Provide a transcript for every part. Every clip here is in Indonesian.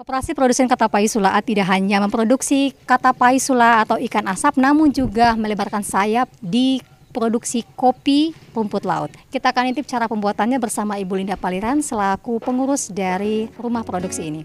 Koperasi produsen katapai Sulaat tidak hanya memproduksi katapai Sula atau ikan asap, namun juga melebarkan sayap di produksi kopi rumput laut. Kita akan intip cara pembuatannya bersama Ibu Linda Paliran selaku pengurus dari rumah produksi ini.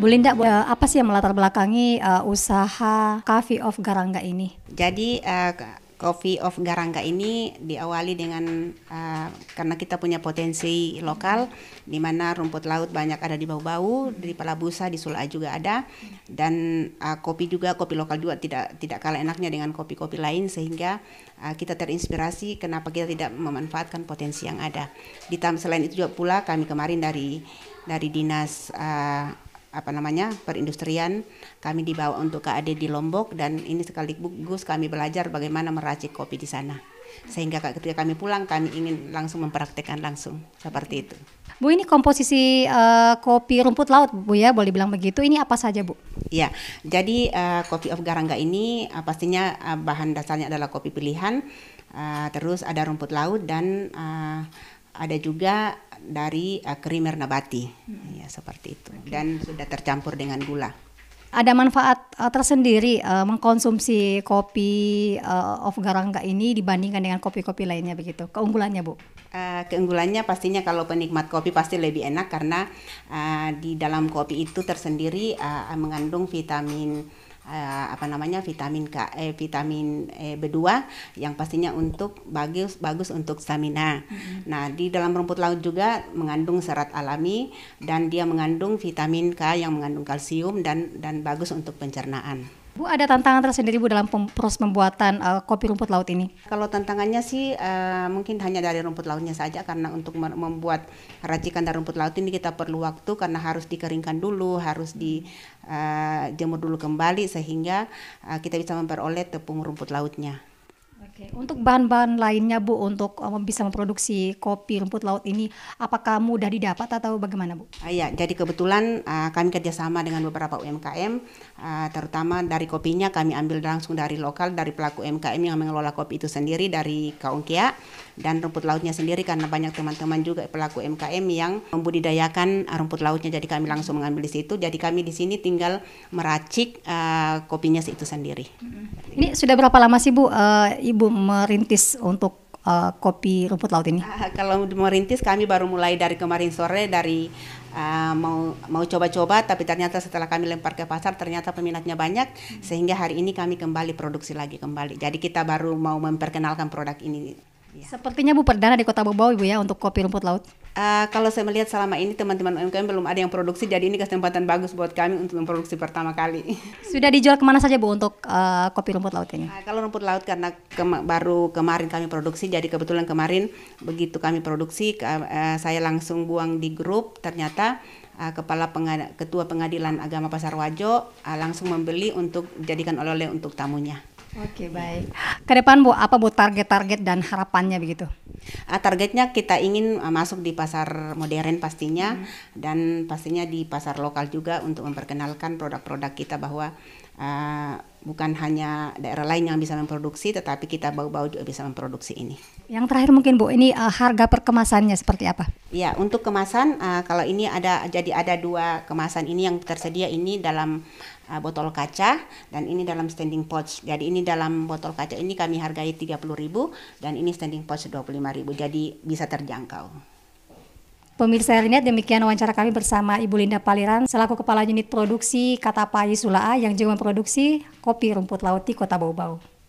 Bu Linda, uh, apa sih yang melatar belakangi uh, usaha Coffee of Garangga ini? Jadi uh, Coffee of Garangga ini diawali dengan uh, karena kita punya potensi lokal di mana rumput laut banyak ada di Bau-Bau, di Palabusa, di Sula juga ada dan uh, kopi juga kopi lokal juga tidak tidak kalah enaknya dengan kopi-kopi lain sehingga kita terinspirasi kenapa kita tidak memanfaatkan potensi yang ada. Di selain itu juga pula kami kemarin dari dari dinas uh, apa namanya perindustrian kami dibawa untuk KAD di Lombok dan ini sekaligus kami belajar bagaimana meracik kopi di sana sehingga ketika kami pulang kami ingin langsung mempraktekkan langsung seperti itu Bu ini komposisi uh, kopi rumput laut Bu ya boleh bilang begitu ini apa saja Bu? Ya jadi uh, kopi of Garangga ini uh, pastinya uh, bahan dasarnya adalah kopi pilihan uh, terus ada rumput laut dan uh, ada juga dari uh, eh, krimer nabati hmm. ya seperti itu okay. dan sudah tercampur dengan gula ada manfaat uh, tersendiri uh, mengkonsumsi kopi uh, of garangga ini dibandingkan dengan kopi-kopi lainnya begitu. Keunggulannya, Bu? Uh, keunggulannya pastinya kalau penikmat kopi pasti lebih enak karena uh, di dalam kopi itu tersendiri uh, mengandung vitamin eh, apa namanya vitamin K eh, vitamin eh, B2 yang pastinya untuk bagus bagus untuk stamina. Hmm. Nah, di dalam rumput laut juga mengandung serat alami dan dia mengandung vitamin K yang mengandung kalsium dan dan bagus untuk pencernaan. Bu ada tantangan tersendiri Bu dalam proses pembuatan uh, kopi rumput laut ini? Kalau tantangannya sih uh, mungkin hanya dari rumput lautnya saja karena untuk membuat racikan dari rumput laut ini kita perlu waktu karena harus dikeringkan dulu, harus dijemur eh, uh, dulu kembali sehingga uh, kita bisa memperoleh tepung rumput lautnya. Oke, untuk bahan-bahan lainnya Bu untuk eh, bisa memproduksi kopi rumput laut ini apakah mudah didapat atau bagaimana Bu? Ah, iya, jadi kebetulan uh, kami kerjasama dengan beberapa UMKM uh, ah, terutama dari kopinya kami ambil langsung dari lokal dari pelaku UMKM yang mengelola kopi itu sendiri dari Kaungkia dan rumput lautnya sendiri karena banyak teman-teman juga pelaku UMKM yang membudidayakan rumput lautnya jadi kami langsung mengambil di situ jadi kami di sini tinggal meracik uh, kopinya itu sendiri. Ini sudah berapa lama sih Bu uh, Ibu merintis untuk uh, kopi rumput laut ini? Ah, kalau merintis kami baru mulai dari kemarin sore dari uh, mau mau coba-coba tapi ternyata setelah kami lempar ke pasar ternyata peminatnya banyak hmm. sehingga hari ini kami kembali produksi lagi kembali. Jadi kita baru mau memperkenalkan produk ini. Ya. Sepertinya Bu Perdana di Kota Bobo Ibu ya untuk kopi rumput laut. Eh, kalau saya melihat selama ini teman-teman UMKM belum ada yang produksi, jadi ini kesempatan bagus buat kami untuk memproduksi pertama kali. Sudah dijual kemana saja Bu untuk uh, kopi rumput laut ini? Uh, kalau rumput laut karena kema baru kemarin kami produksi, jadi kebetulan kemarin begitu kami produksi, uh, saya langsung buang di grup, ternyata uh, kepala pengad ketua pengadilan agama Pasar Wajo uh, langsung membeli untuk jadikan oleh-oleh untuk tamunya. Oke baik. Ke depan Bu, apa Bu target-target dan harapannya begitu? Uh, targetnya kita ingin ah, masuk di pasar modern pastinya hmm. dan pastinya di pasar lokal juga untuk memperkenalkan produk-produk kita bahwa uh, bukan hanya daerah lain yang bisa memproduksi, tetapi kita bau-bau juga bisa memproduksi ini. Yang terakhir mungkin Bu, ini uh, harga perkemasannya seperti apa? Ya, untuk kemasan uh, kalau ini ada jadi ada dua kemasan ini yang tersedia ini dalam uh, botol kaca dan ini dalam standing pouch. Jadi ini dalam botol kaca ini kami hargai 30.000 dan ini standing pouch 25.000. Jadi bisa terjangkau. Pemirsa Elinet, demikian wawancara kami bersama Ibu Linda Paliran selaku Kepala Unit Produksi Katapai Sulaa yang juga memproduksi kopi rumput laut di Kota Bau-Bau.